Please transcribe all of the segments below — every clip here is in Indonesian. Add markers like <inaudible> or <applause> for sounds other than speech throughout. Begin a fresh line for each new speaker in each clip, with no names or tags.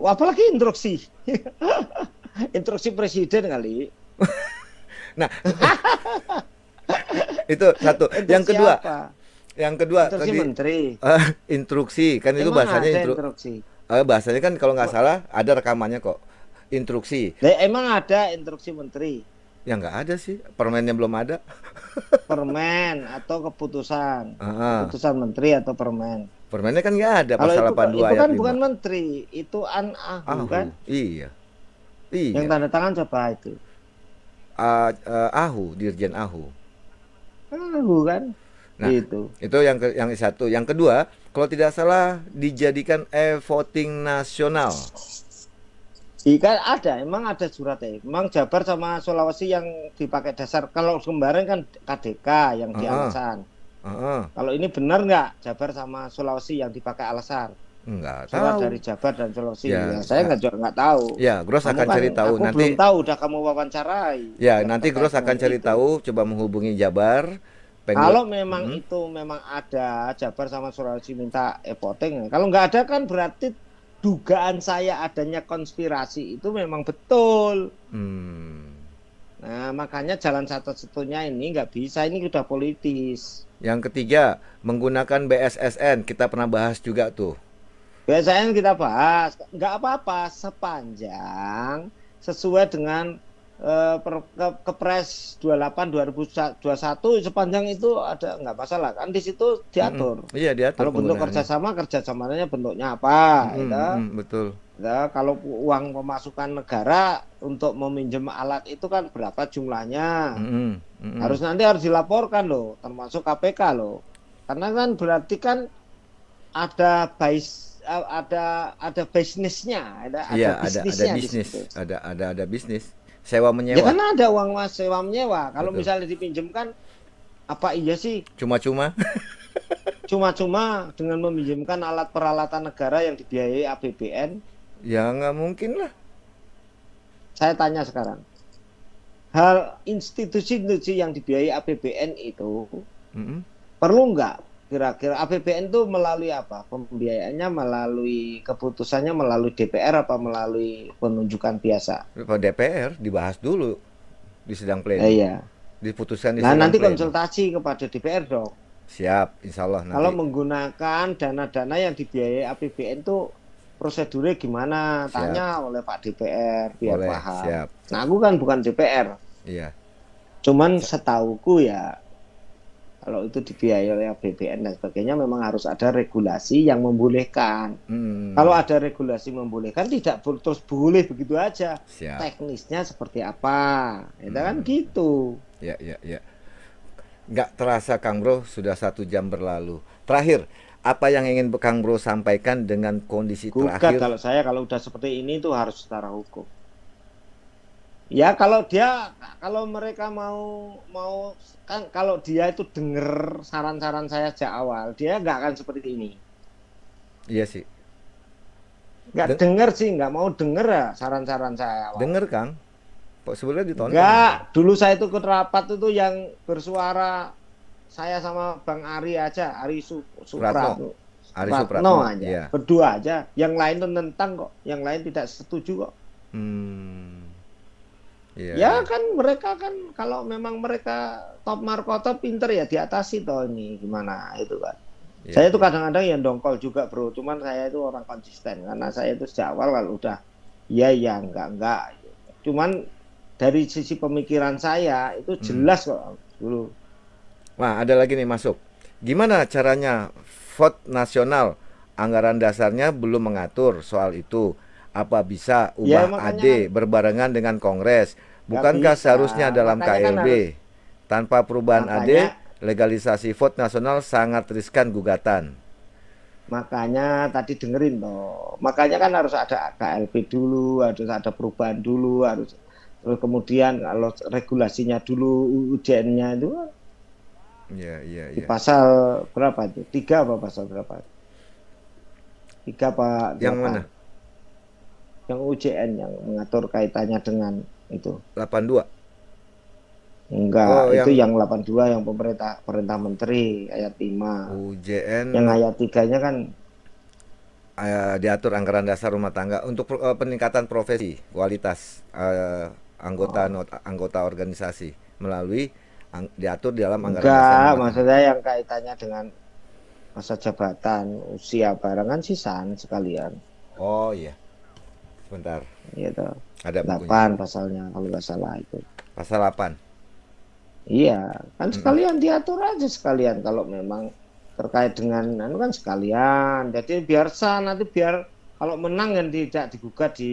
apalagi instruksi <laughs> instruksi
presiden kali <laughs> nah <laughs> itu satu instruksi yang kedua apa? yang kedua instruksi tadi, menteri uh, instruksi kan Emang itu bahasanya intru instruksi uh, bahasanya kan kalau nggak salah ada rekamannya kok instruksi nah, emang ada instruksi menteri ya nggak ada sih permennya belum ada permen
atau keputusan
uh -huh. keputusan menteri atau permen Permennya kan nggak ada pasal Kalau itu, 82 itu kan 5. Kan bukan
menteri, itu an ah, ahu, ahu kan?
Iya. Iya. Yang tanda tangan siapa itu? Uh, uh, ahu, Dirjen Ahu. Ahu kan? Nah, itu. itu yang ke, yang satu. Yang kedua, kalau tidak salah dijadikan e-voting nasional.
Ikan iya, ada, emang ada suratnya. Emang Jabar sama Sulawesi yang dipakai dasar. Kalau kemarin kan KDK yang diangsan. uh -huh. Kalau ini benar nggak Jabar sama Sulawesi yang dipakai Alasar?
Enggak Surat dari
Jabar dan Sulawesi. Ya, ya saya ya. nggak juga nggak tahu. Ya, Gros akan kan, cari tahu nanti. belum tahu udah kamu wawancarai.
Ya, nanti Gros akan cari itu. tahu coba menghubungi Jabar. Pengen. Kalau memang hmm.
itu memang ada Jabar sama Sulawesi minta e-voting.
Kalau nggak ada kan
berarti dugaan saya adanya konspirasi itu memang betul.
Hmm.
Nah, makanya jalan satu-satunya ini nggak bisa ini sudah politis.
Yang ketiga, menggunakan BSSN. Kita pernah bahas juga tuh. BSSN kita bahas.
Nggak apa-apa sepanjang sesuai dengan eh, ke, Kepres 28 2021 sepanjang itu ada nggak masalah kan di situ diatur.
Mm -hmm. Iya diatur. Kalau bentuk kerjasama
kerjasamanya bentuknya apa? gitu. mm -hmm. Betul. Ya, kalau uang pemasukan negara untuk meminjam alat itu kan berapa jumlahnya?
Mm -hmm. Mm -hmm. Harus
nanti harus dilaporkan loh, termasuk KPK loh. Karena kan berarti kan ada bias ada ada bisnisnya, ada ya, ada bisnisnya ada, bisnis,
ada ada ada bisnis sewa menyewa. Ya karena
ada uang mas sewa menyewa. Kalau Betul. misalnya dipinjamkan
apa iya sih? Cuma-cuma.
Cuma-cuma dengan meminjamkan alat peralatan negara yang dibiayai APBN
Ya nggak mungkin lah.
Saya tanya sekarang, hal institusi-institusi yang dibiayai APBN itu mm -hmm. perlu nggak kira-kira APBN itu melalui apa? Pembiayaannya melalui keputusannya melalui DPR apa melalui penunjukan biasa?
DPR dibahas dulu di sedang pleno. Eh, iya. Diputuskan di Nah, nanti pleno.
konsultasi kepada DPR dong.
Siap, insya Allah nanti. Kalau
menggunakan dana-dana yang dibiayai APBN itu prosedurnya gimana siap. tanya oleh Pak DPR biar Boleh, paham. Siap. Nah aku kan bukan DPR. Iya. Cuman setauku ya kalau itu dibiayai oleh APBN dan sebagainya memang harus ada regulasi yang membolehkan. Hmm. Kalau ada regulasi membolehkan tidak terus boleh begitu aja. Siap. Teknisnya seperti apa? Itu ya kan hmm. kan gitu.
Ya ya ya. Nggak terasa Kang Bro sudah satu jam berlalu. Terakhir, apa yang ingin Kang Bro sampaikan dengan kondisi Gugat terakhir? kalau
saya kalau udah seperti ini itu harus secara hukum. Ya kalau dia kalau mereka mau mau kan kalau dia itu dengar saran-saran saya sejak awal dia nggak akan seperti ini. Iya sih. Nggak Den denger sih nggak mau dengar ya saran-saran saya. Awal. Denger kan? sebenarnya ditonton? Nggak. Dulu saya itu ke rapat itu yang bersuara saya sama Bang Ari aja, Ari Su Supratno.
Ari Supratno aja. Ya.
Berdua aja. Yang lain tuh nentang kok, yang lain tidak setuju kok.
Hmm. Yeah. Ya
kan mereka kan kalau memang mereka top Markoto pinter ya diatasi toh ini gimana itu kan. Iya, yeah. Saya itu iya. kadang-kadang yang dongkol juga bro, cuman saya itu orang konsisten karena saya itu sejak awal kalau udah ya ya enggak enggak. Cuman dari sisi pemikiran saya itu hmm. jelas hmm.
kok dulu Nah, ada lagi nih masuk. Gimana caranya vote nasional? Anggaran dasarnya belum mengatur soal itu. Apa bisa ubah ya, AD kan- berbarengan dengan Kongres? Bukankah seharusnya dalam KLB? Kan harus... Tanpa perubahan makanya... AD, legalisasi vote nasional sangat riskan gugatan.
Makanya tadi dengerin loh. Makanya kan harus ada klb dulu, harus ada perubahan dulu, harus terus kemudian kalau regulasinya dulu ujiannya itu
yeah, yeah, yeah. di iya.
pasal berapa itu tiga apa pasal berapa tiga apa yang mana yang UJN yang mengatur kaitannya dengan
itu 82 enggak oh, itu yang...
yang 82 yang pemerintah perintah
menteri ayat 5 UJN yang ayat tiganya kan uh, diatur anggaran dasar rumah tangga untuk uh, peningkatan profesi kualitas uh, anggota oh. not, anggota organisasi melalui diatur di dalam anggaran Enggak, maksudnya
yang kaitannya dengan masa jabatan, usia barangan sisaan sekalian. Oh iya. Sebentar. Iya toh. Ada delapan pasalnya kalau nggak salah itu. Pasal 8. Iya, kan hmm. sekalian diatur aja sekalian kalau memang terkait dengan anu kan sekalian. Jadi biar sah nanti biar kalau menang kan tidak digugat di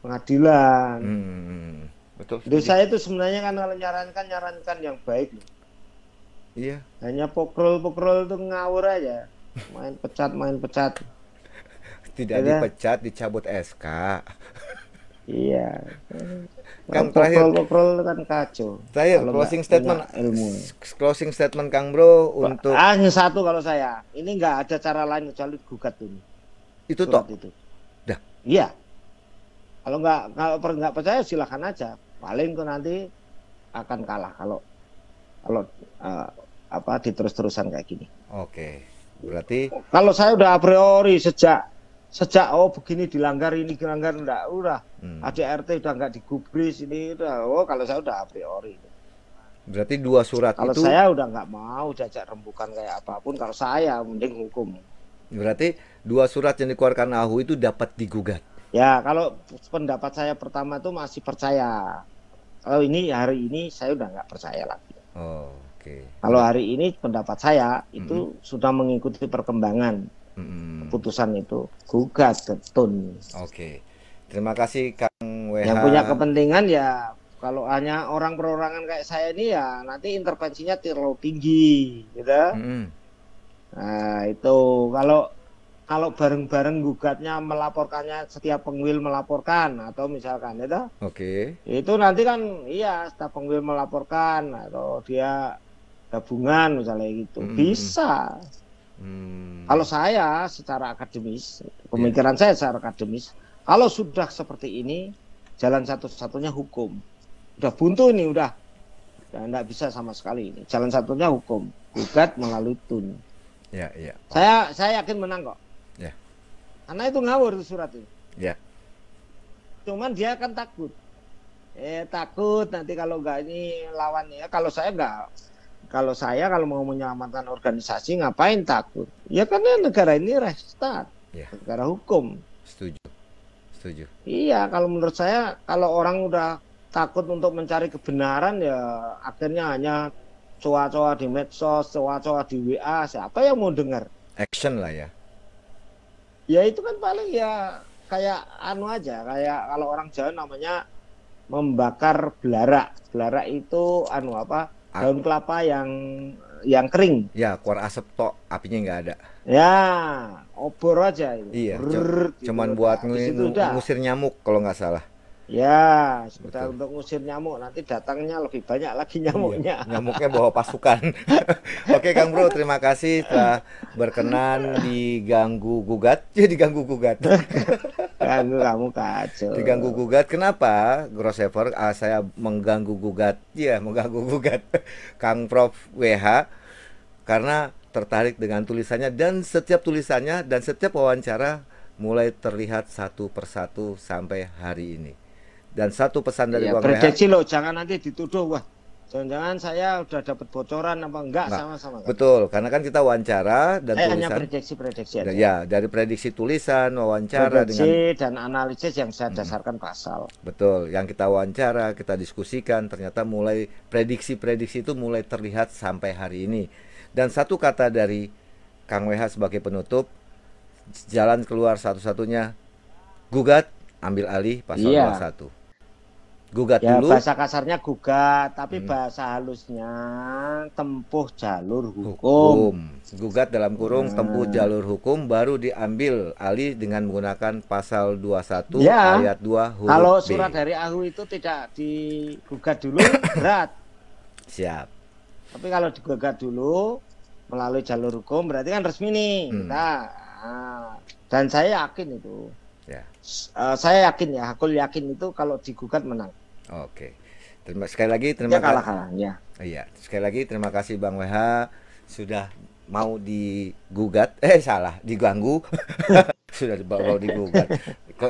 pengadilan. Hmm. hmm, hmm betul saya itu sebenarnya kan kalau nyarankan nyarankan yang baik loh. iya hanya pokrol pokrol tuh ngawur aja main pecat main pecat
tidak Ada. Iya. dipecat dicabut SK iya
Kang pokrol, terakhir pokrol kan kacau terakhir kalau closing statement ilmu
closing statement Kang Bro untuk Ah,
satu kalau saya ini nggak ada cara lain kecuali gugat ini itu toh
itu dah
iya kalau nggak kalau nggak percaya silahkan aja. Paling kok nanti akan kalah kalau kalau uh, apa diterus-terusan kayak gini. Oke. Berarti kalau saya udah a priori sejak sejak oh begini dilanggar ini dilanggar enggak udah hmm. RT udah nggak digubris ini udah oh kalau saya udah a priori
berarti dua surat kalau itu kalau saya
udah nggak mau jajak rembukan kayak apapun kalau saya mending hukum
berarti dua surat yang dikeluarkan AHU itu dapat digugat
Ya, kalau pendapat saya pertama tuh masih percaya. Kalau ini hari ini saya udah nggak percaya lagi.
Oh, Oke. Okay. Kalau hari ini
pendapat saya itu mm -hmm. sudah mengikuti perkembangan mm -hmm. keputusan itu
gugat ketun. Oke. Okay. Terima kasih Kang WH. Yang punya
kepentingan ya kalau hanya orang perorangan kayak saya ini ya nanti intervensinya terlalu tinggi, gitu. Mm -hmm. Nah itu kalau kalau bareng-bareng gugatnya melaporkannya setiap penguil melaporkan atau misalkan itu ya oke okay. itu nanti kan iya setiap penguil melaporkan atau dia gabungan misalnya gitu hmm. bisa hmm. kalau saya secara akademis iya. pemikiran yeah. saya secara akademis kalau sudah seperti ini jalan satu-satunya hukum udah buntu ini udah tidak bisa sama sekali ini jalan satunya hukum gugat melalui tun ya, ya. saya saya yakin menang kok Anak itu ngawur tuh surat itu. Ya. Cuman dia akan takut. Eh takut nanti kalau gak ini lawannya. Kalau saya gak, kalau saya kalau mau menyelamatkan organisasi ngapain takut? Ya karena negara ini restart, ya. negara hukum.
Setuju, setuju.
Iya kalau menurut saya kalau orang udah takut untuk mencari kebenaran ya akhirnya hanya coa-coa di medsos, coa-coa di WA. Siapa yang mau dengar?
Action lah ya
ya itu kan paling ya kayak anu aja kayak kalau orang Jawa namanya membakar belarak belarak itu anu apa ah. daun kelapa yang
yang kering ya keluar asap tok apinya nggak ada
ya obor aja itu. iya Brrr, gitu
cuman gitu. buat ngusir nyamuk kalau nggak salah
Ya, sebentar Betul. untuk ngusir nyamuk. Nanti datangnya lebih banyak lagi iya, nyamuknya. Iya,
nyamuknya bawa pasukan. <laughs> Oke, Kang Bro, terima kasih telah berkenan diganggu gugat. <laughs> Jadi diganggu gugat. <laughs> Ganggu kamu kacau. Diganggu gugat. Kenapa, Grosever? Ah, saya mengganggu gugat. Ya, mengganggu gugat. Kang Prof WH karena tertarik dengan tulisannya dan setiap tulisannya dan setiap wawancara mulai terlihat satu persatu sampai hari ini dan satu pesan dari iya, bang Bang Rehat. loh, jangan nanti
dituduh wah Jangan-jangan saya udah dapat bocoran apa enggak nah, sama-sama. Nah,
betul, karena kan kita wawancara dan saya eh, tulisan. hanya
prediksi-prediksi aja. Ya,
dari prediksi tulisan, wawancara prediksi dengan
dan analisis yang saya dasarkan hmm. pasal.
Betul, yang kita wawancara, kita diskusikan, ternyata mulai prediksi-prediksi itu mulai terlihat sampai hari ini. Dan satu kata dari Kang WH sebagai penutup, jalan keluar satu-satunya gugat ambil alih pasal iya. 21 gugat ya, dulu bahasa
kasarnya gugat tapi hmm. bahasa halusnya tempuh
jalur hukum, hukum. gugat dalam kurung hmm. tempuh jalur hukum baru diambil alih dengan menggunakan pasal 21 ya. ayat 2 huruf kalau surat
dari AHU itu tidak digugat dulu <coughs> berat siap tapi kalau digugat dulu melalui jalur hukum berarti kan resmi nih hmm.
Ah,
dan saya yakin itu ya. uh, saya yakin ya aku yakin itu kalau digugat menang
Oke. Terima sekali lagi terima ya, kalah kalah ya. Oh, iya. Sekali lagi terima kasih Bang WH sudah mau digugat <laughs> eh salah diganggu <laughs> sudah mau digugat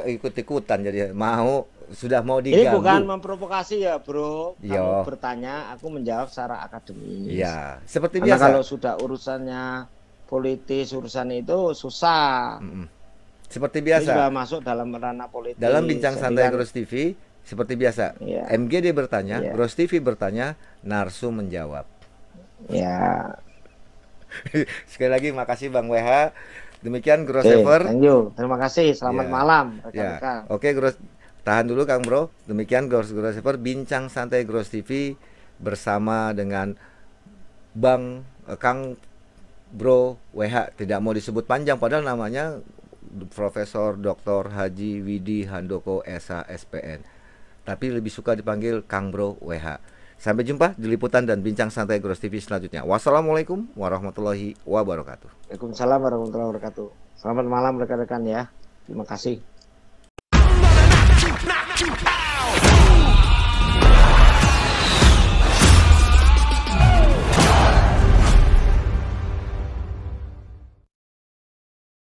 ikut ikutan jadi mau sudah mau diganggu ini bukan
memprovokasi ya bro Yo. Iya. kamu bertanya aku menjawab secara akademis Iya, seperti Karena biasa kalau sudah urusannya politis urusan itu susah
mm -mm. seperti biasa sudah masuk
dalam ranah politik dalam bincang santai kan terus
TV seperti biasa, ya. MGD bertanya, ya. Bros TV bertanya, Narsu menjawab. Ya. <laughs> Sekali lagi makasih Bang WH. Demikian Gross okay, Ever. Thank you. Terima kasih. Selamat ya. malam iya. rekan Oke, okay, Gross tahan dulu Kang Bro. Demikian Gross Gross Ever bincang santai Gross TV bersama dengan Bang eh, Kang Bro WH tidak mau disebut panjang padahal namanya Profesor Dr. Haji Widi Handoko SH SPN tapi lebih suka dipanggil Kang Bro WH. Sampai jumpa di liputan dan bincang santai Gross TV selanjutnya. Wassalamualaikum warahmatullahi wabarakatuh.
Waalaikumsalam warahmatullahi wabarakatuh. Selamat malam rekan-rekan ya. Terima kasih.